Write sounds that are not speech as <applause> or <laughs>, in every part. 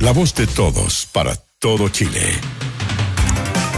La voz de todos para todo Chile.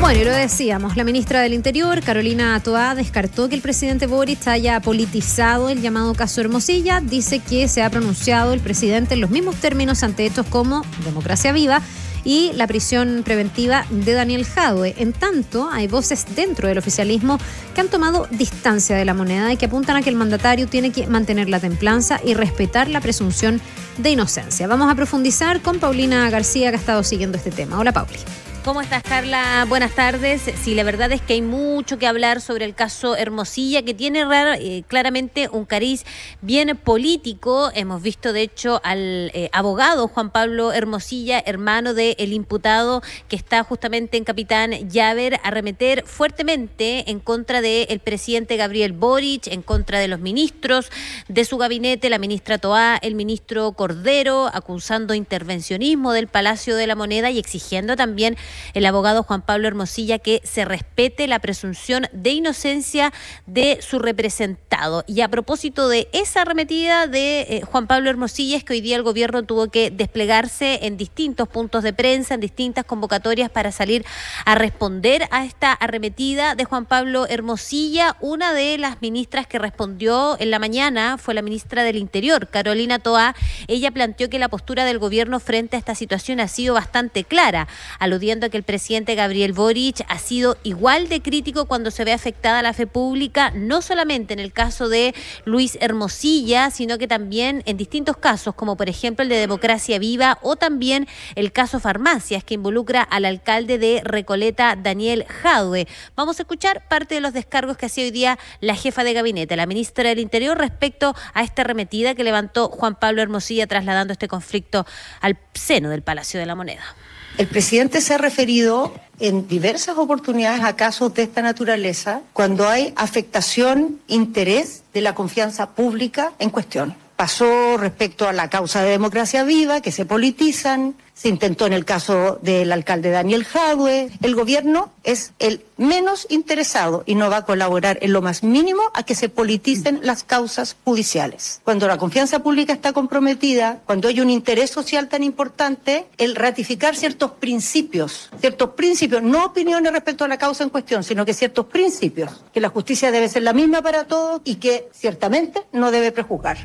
Bueno, y lo decíamos, la ministra del Interior, Carolina Toá, descartó que el presidente Boric haya politizado el llamado caso Hermosilla. Dice que se ha pronunciado el presidente en los mismos términos ante hechos como democracia viva y la prisión preventiva de Daniel Jadue. En tanto, hay voces dentro del oficialismo que han tomado distancia de la moneda y que apuntan a que el mandatario tiene que mantener la templanza y respetar la presunción de inocencia. Vamos a profundizar con Paulina García, que ha estado siguiendo este tema. Hola, Pauli. ¿Cómo estás, Carla? Buenas tardes. Sí, la verdad es que hay mucho que hablar sobre el caso Hermosilla, que tiene eh, claramente un cariz bien político. Hemos visto, de hecho, al eh, abogado Juan Pablo Hermosilla, hermano del imputado que está justamente en Capitán Llaver, arremeter fuertemente en contra del presidente Gabriel Boric, en contra de los ministros de su gabinete, la ministra Toá, el ministro Cordero, acusando intervencionismo del Palacio de la Moneda y exigiendo también el abogado Juan Pablo Hermosilla que se respete la presunción de inocencia de su representado. Y a propósito de esa arremetida de eh, Juan Pablo Hermosilla, es que hoy día el gobierno tuvo que desplegarse en distintos puntos de prensa, en distintas convocatorias para salir a responder a esta arremetida de Juan Pablo Hermosilla. Una de las ministras que respondió en la mañana fue la ministra del Interior, Carolina Toa. Ella planteó que la postura del gobierno frente a esta situación ha sido bastante clara, aludiendo que el presidente Gabriel Boric ha sido igual de crítico cuando se ve afectada la fe pública, no solamente en el caso de Luis Hermosilla, sino que también en distintos casos, como por ejemplo el de Democracia Viva o también el caso Farmacias, que involucra al alcalde de Recoleta, Daniel Jadwe. Vamos a escuchar parte de los descargos que hacía hoy día la jefa de gabinete, la ministra del Interior, respecto a esta remetida que levantó Juan Pablo Hermosilla trasladando este conflicto al seno del Palacio de la Moneda. El presidente se ha referido en diversas oportunidades a casos de esta naturaleza cuando hay afectación, interés de la confianza pública en cuestión pasó respecto a la causa de democracia viva, que se politizan, se intentó en el caso del alcalde Daniel Jadwe. El gobierno es el menos interesado y no va a colaborar en lo más mínimo a que se politicen las causas judiciales. Cuando la confianza pública está comprometida, cuando hay un interés social tan importante, el ratificar ciertos principios, ciertos principios, no opiniones respecto a la causa en cuestión, sino que ciertos principios, que la justicia debe ser la misma para todos y que ciertamente no debe prejuzgar.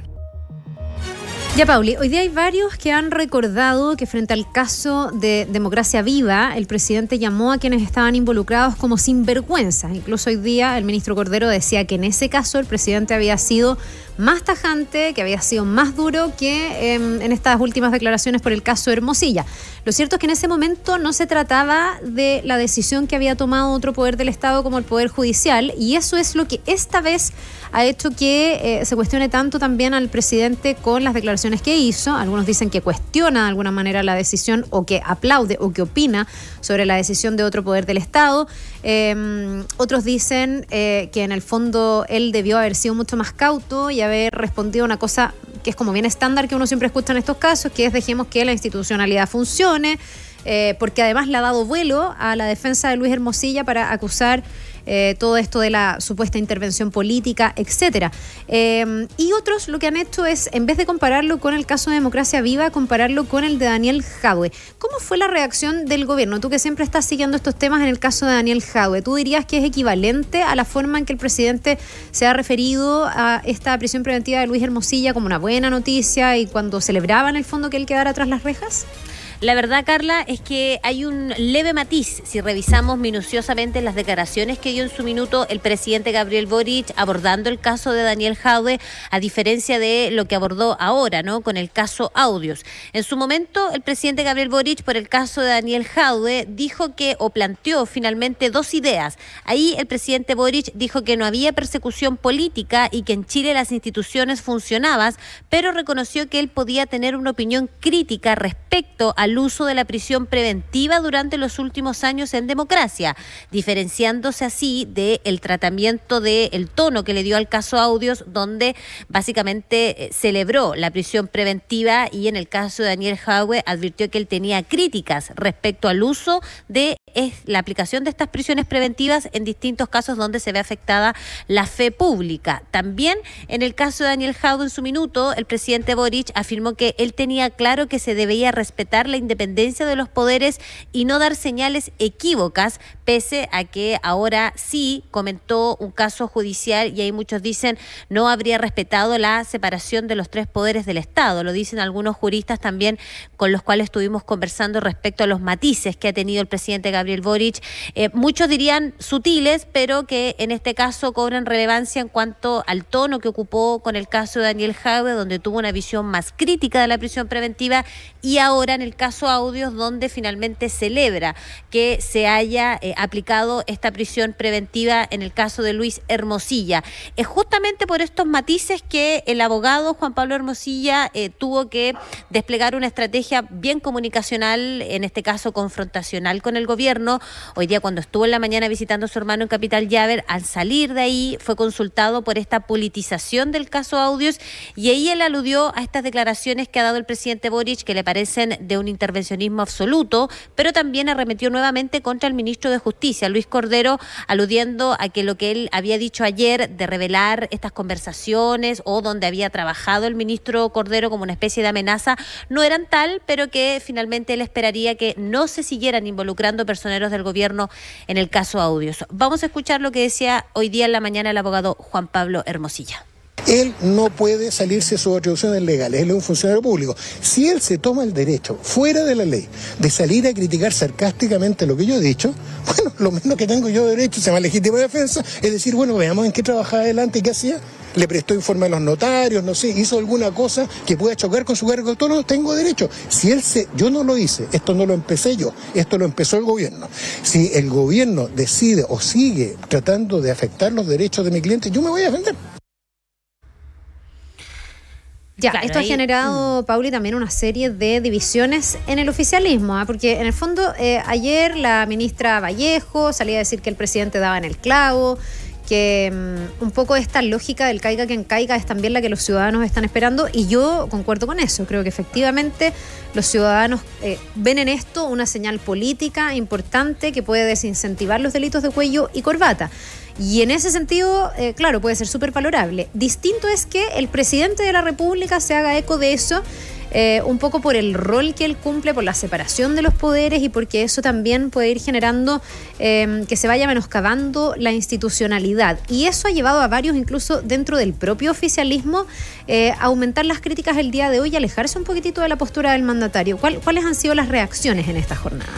Ya, Pauli, hoy día hay varios que han recordado que frente al caso de Democracia Viva, el presidente llamó a quienes estaban involucrados como sinvergüenza. Incluso hoy día el ministro Cordero decía que en ese caso el presidente había sido más tajante, que había sido más duro que em, en estas últimas declaraciones por el caso Hermosilla. Lo cierto es que en ese momento no se trataba de la decisión que había tomado otro poder del Estado como el Poder Judicial y eso es lo que esta vez ha hecho que eh, se cuestione tanto también al presidente con las declaraciones que hizo. Algunos dicen que cuestiona de alguna manera la decisión o que aplaude o que opina sobre la decisión de otro poder del Estado. Em, otros dicen eh, que en el fondo él debió haber sido mucho más cauto y haber respondido a una cosa que es como bien estándar que uno siempre escucha en estos casos, que es dejemos que la institucionalidad funcione, eh, porque además le ha dado vuelo a la defensa de Luis Hermosilla para acusar eh, todo esto de la supuesta intervención política, etcétera. Em, y otros lo que han hecho es, en vez de compararlo con el caso de Democracia Viva, compararlo con el de Daniel Jadwe. ¿Cómo fue la reacción del gobierno? Tú que siempre estás siguiendo estos temas en el caso de Daniel Jadwe, ¿tú dirías que es equivalente a la forma en que el presidente se ha referido a esta prisión preventiva de Luis Hermosilla como una buena noticia y cuando celebraban el fondo que él quedara tras las rejas? La verdad, Carla, es que hay un leve matiz si revisamos minuciosamente las declaraciones que dio en su minuto el presidente Gabriel Boric abordando el caso de Daniel Jaude, a diferencia de lo que abordó ahora, ¿no? Con el caso Audios. En su momento, el presidente Gabriel Boric, por el caso de Daniel Jaude, dijo que o planteó finalmente dos ideas. Ahí el presidente Boric dijo que no había persecución política y que en Chile las instituciones funcionaban, pero reconoció que él podía tener una opinión crítica respecto a al uso de la prisión preventiva durante los últimos años en democracia, diferenciándose así del el tratamiento del tono que le dio al caso Audios, donde básicamente eh, celebró la prisión preventiva y en el caso de Daniel Jaue advirtió que él tenía críticas respecto al uso de es la aplicación de estas prisiones preventivas en distintos casos donde se ve afectada la fe pública. También en el caso de Daniel Jaudo en su minuto, el presidente Boric afirmó que él tenía claro que se debía respetar la independencia de los poderes y no dar señales equívocas, pese a que ahora sí comentó un caso judicial y ahí muchos dicen no habría respetado la separación de los tres poderes del Estado. Lo dicen algunos juristas también con los cuales estuvimos conversando respecto a los matices que ha tenido el presidente Gabriel Boric, eh, muchos dirían sutiles, pero que en este caso cobran relevancia en cuanto al tono que ocupó con el caso de Daniel Jaue, donde tuvo una visión más crítica de la prisión preventiva, y ahora en el caso Audios, donde finalmente celebra que se haya eh, aplicado esta prisión preventiva en el caso de Luis Hermosilla. Es eh, justamente por estos matices que el abogado Juan Pablo Hermosilla tuvo que desplegar una estrategia bien comunicacional, en este caso confrontacional con el gobierno Hoy día cuando estuvo en la mañana visitando a su hermano en Capital Llaver, al salir de ahí fue consultado por esta politización del caso Audios y ahí él aludió a estas declaraciones que ha dado el presidente Boric que le parecen de un intervencionismo absoluto, pero también arremetió nuevamente contra el ministro de Justicia, Luis Cordero, aludiendo a que lo que él había dicho ayer de revelar estas conversaciones o donde había trabajado el ministro Cordero como una especie de amenaza no eran tal, pero que finalmente él esperaría que no se siguieran involucrando personas del gobierno en el caso Audios. Vamos a escuchar lo que decía hoy día en la mañana el abogado Juan Pablo Hermosilla. Él no puede salirse de sus atribuciones legales, él es un funcionario público. Si él se toma el derecho, fuera de la ley, de salir a criticar sarcásticamente lo que yo he dicho, <laughs> bueno, lo menos que tengo yo derecho, se llama legítima defensa, es decir, bueno, veamos en qué trabajaba adelante y qué hacía le prestó informe a los notarios, no sé, hizo alguna cosa que pueda chocar con su cargo autónomo, tengo derecho. Si él se, yo no lo hice, esto no lo empecé yo, esto lo empezó el gobierno. Si el gobierno decide o sigue tratando de afectar los derechos de mi cliente, yo me voy a defender. Ya, esto ha generado, mm. Pauli, también una serie de divisiones en el oficialismo, ¿ah? porque en el fondo eh, ayer la ministra Vallejo salía a decir que el presidente daba en el clavo, que mm, un poco esta lógica del caiga quien caiga es también la que los ciudadanos están esperando y yo concuerdo con eso. Creo que efectivamente los ciudadanos eh, ven en esto una señal política importante que puede desincentivar los delitos de cuello y corbata. Y en ese sentido, eh, claro, puede ser súper valorable. Distinto es que el presidente de la República se haga eco de eso. Eh, un poco por el rol que él cumple, por la separación de los poderes y porque eso también puede ir generando em, que se vaya menoscabando la institucionalidad. Y eso ha llevado a varios, incluso dentro del propio oficialismo, eh, a aumentar las críticas el día de hoy y alejarse un poquitito de la postura del mandatario. ¿Cuáles han sido las reacciones en esta jornada?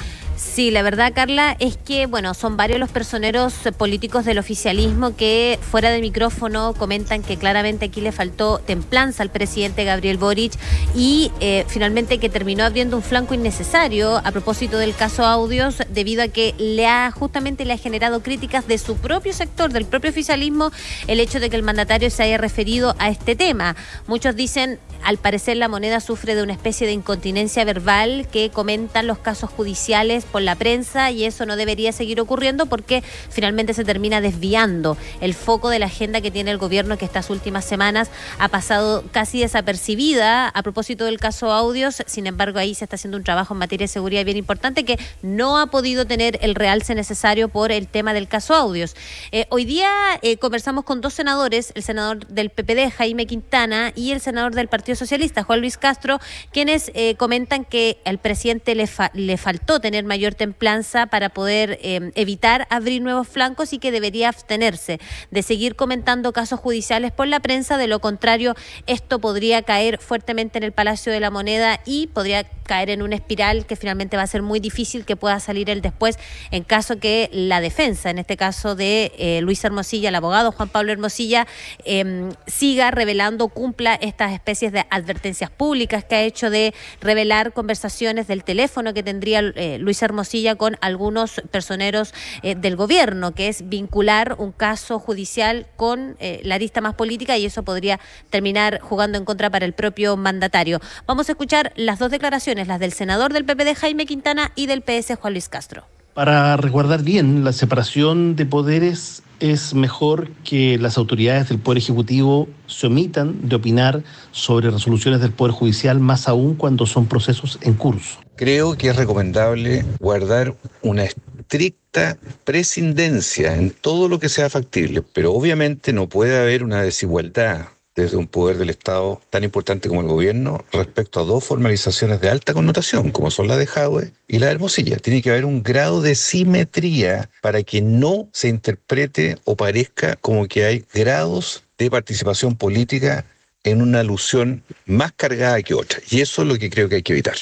Sí, la verdad, Carla, es que, bueno, son varios los personeros políticos del oficialismo que fuera del micrófono comentan que claramente aquí le faltó templanza al presidente Gabriel Boric y eh, finalmente que terminó abriendo un flanco innecesario a propósito del caso Audios debido a que le ha justamente le ha generado críticas de su propio sector, del propio oficialismo, el hecho de que el mandatario se haya referido a este tema. Muchos dicen, al parecer la moneda sufre de una especie de incontinencia verbal que comentan los casos judiciales por la prensa y eso no debería seguir ocurriendo porque finalmente se termina desviando el foco de la agenda que tiene el gobierno que estas últimas semanas ha pasado casi desapercibida a propósito del caso Audios. Sin embargo, ahí se está haciendo un trabajo en materia de seguridad bien importante que no ha podido tener el realce necesario por el tema del caso Audios. Eh, hoy día eh, conversamos con dos senadores, el senador del PPD, Jaime Quintana, y el senador del Partido Socialista, Juan Luis Castro, quienes eh, comentan que al presidente le, le faltó tener mayor templanza para poder eh, evitar abrir nuevos flancos y que debería abstenerse de seguir comentando casos judiciales por la prensa. De lo contrario, esto podría caer fuertemente en el Palacio de la Moneda y podría caer en una espiral que finalmente va a ser muy difícil que pueda salir el después en caso que la defensa, en este caso de eh, Luis Hermosilla, el abogado Juan Pablo Hermosilla, em, siga revelando, cumpla estas especies de advertencias públicas que ha hecho de revelar conversaciones del teléfono que tendría eh, Luis Hermosilla con algunos personeros eh, del gobierno, que es vincular un caso judicial con eh, la lista más política y eso podría terminar jugando en contra para el propio mandatario. Vamos a escuchar las dos declaraciones, las del senador del PPD Jaime Quintana y del PS Juan Luis Castro. Para resguardar bien la separación de poderes es mejor que las autoridades del Poder Ejecutivo se omitan de opinar sobre resoluciones del Poder Judicial, más aún cuando son procesos en curso. Creo que es recomendable guardar una estricta prescindencia en todo lo que sea factible, pero obviamente no puede haber una desigualdad desde un poder del Estado tan importante como el gobierno respecto a dos formalizaciones de alta connotación, como son la de Hague y la de Hermosilla. Tiene que haber un grado de simetría para que no se interprete o parezca como que hay grados de participación política en una alusión más cargada que otra. Y eso es lo que creo que hay que evitar.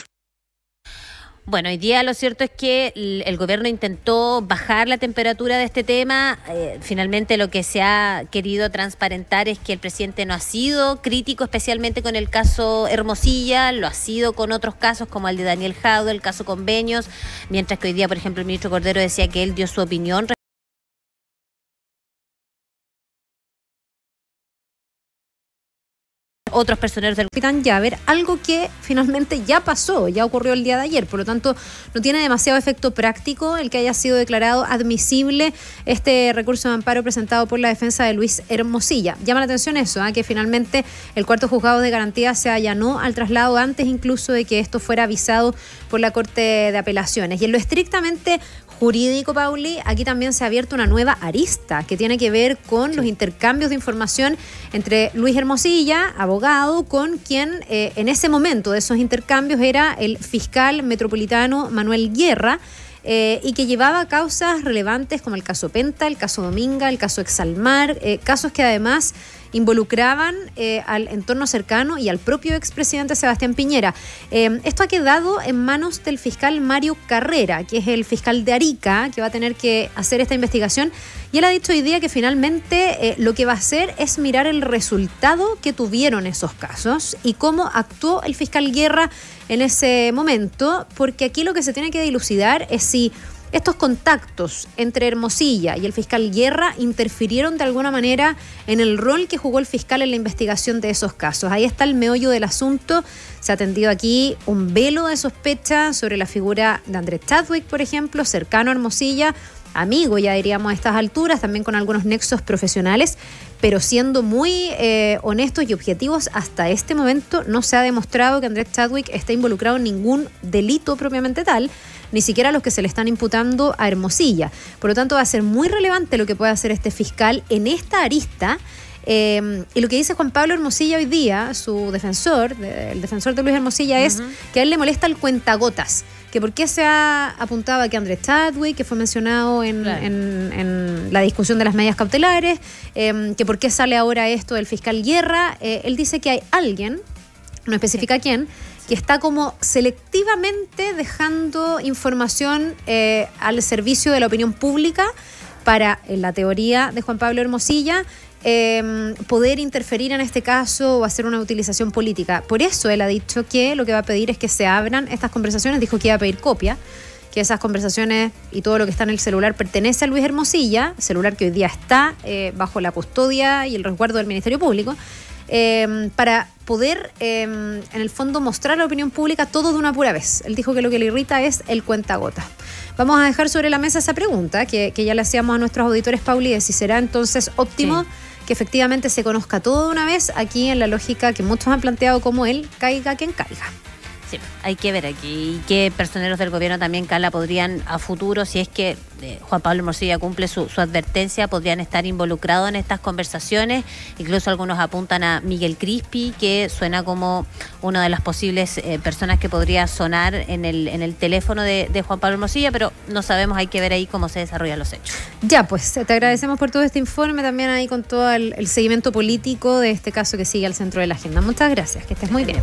Bueno, hoy día lo cierto es que el gobierno intentó bajar la temperatura de este tema. Eh, finalmente lo que se ha querido transparentar es que el presidente no ha sido crítico especialmente con el caso Hermosilla, lo ha sido con otros casos como el de Daniel Jado, el caso Convenios, mientras que hoy día, por ejemplo, el ministro Cordero decía que él dio su opinión. otros personeros del Capitán ver algo que finalmente ya pasó, ya ocurrió el día de ayer. Por lo tanto, no tiene demasiado efecto práctico el que haya sido declarado admisible este recurso de amparo presentado por la defensa de Luis Hermosilla. Llama la atención eso, ¿ah? que finalmente el cuarto juzgado de garantía se allanó al traslado antes incluso de que esto fuera avisado por la Corte de Apelaciones. Y en lo estrictamente jurídico, Pauli, aquí también se ha abierto una nueva arista que tiene que ver con los intercambios de información entre Luis Hermosilla, abogado, con quien eh, en ese momento de esos intercambios era el fiscal metropolitano Manuel Guerra. Eh, y que llevaba causas relevantes como el caso Penta, el caso Dominga, el caso Exalmar, eh, casos que además involucraban eh, al entorno cercano y al propio expresidente Sebastián Piñera. Eh, esto ha quedado en manos del fiscal Mario Carrera, que es el fiscal de Arica, que va a tener que hacer esta investigación. Y él ha dicho hoy día que finalmente eh, lo que va a hacer es mirar el resultado que tuvieron esos casos y cómo actuó el fiscal Guerra en ese momento, porque aquí lo que se tiene que dilucidar es si estos contactos entre Hermosilla y el fiscal Guerra interfirieron de alguna manera en el rol que jugó el fiscal en la investigación de esos casos. Ahí está el meollo del asunto. Se ha tendido aquí un velo de sospecha sobre la figura de Andrés Chadwick, por ejemplo, cercano a Hermosilla, amigo, ya diríamos a estas alturas, también con algunos nexos profesionales, pero siendo muy eh, honestos y objetivos, hasta este momento no se ha demostrado que Andrés Chadwick esté involucrado en ningún delito propiamente tal, ni siquiera los que se le están imputando a Hermosilla. Por lo tanto, va a ser muy relevante lo que pueda hacer este fiscal en esta arista Em, y lo que dice Juan Pablo Hermosilla hoy día, su defensor, el defensor de Luis Hermosilla, es que a él le molesta el cuentagotas. Que por qué se ha apuntado que Andrés Chadwick, que fue mencionado en, la discusión de las medidas cautelares, em, que por qué sale ahora esto del fiscal Guerra. Eh, él dice que hay alguien, no especifica quién, que está como selectivamente dejando información eh, al servicio de la opinión pública para, la teoría de Juan Pablo Hermosilla, Em, poder interferir en este caso o hacer una utilización política. Por eso él ha dicho que lo que va a pedir es que se abran estas conversaciones, dijo que iba a pedir copia que esas conversaciones y todo lo que está en el celular pertenece a Luis Hermosilla, celular que hoy día está eh, bajo la custodia y el resguardo del Ministerio Público, em, para poder, em, en el fondo, mostrar a la opinión pública todo de una pura vez. Él dijo que lo que le irrita es el cuentagota Vamos a dejar sobre la mesa esa pregunta que, ya le hacíamos a nuestros auditores, Pauli, de si será entonces óptimo que efectivamente se conozca todo de una vez aquí en la lógica que muchos han planteado como el caiga quien caiga. Sí, hay que ver aquí qué personeros del gobierno también, Carla, podrían a futuro, si es que eh, Juan Pablo Morcilla cumple su, advertencia, podrían estar involucrados en estas conversaciones. Incluso algunos apuntan a Miguel Crispi, que suena como una de las posibles eh, personas que podría sonar en el, teléfono de, Juan Pablo Morcilla, pero no sabemos, hay que ver ahí cómo se desarrollan los hechos. Ya, pues te agradecemos por todo este informe, también ahí con todo el, el seguimiento político de este caso que sigue al centro de la agenda. Muchas gracias, que estés muy bien.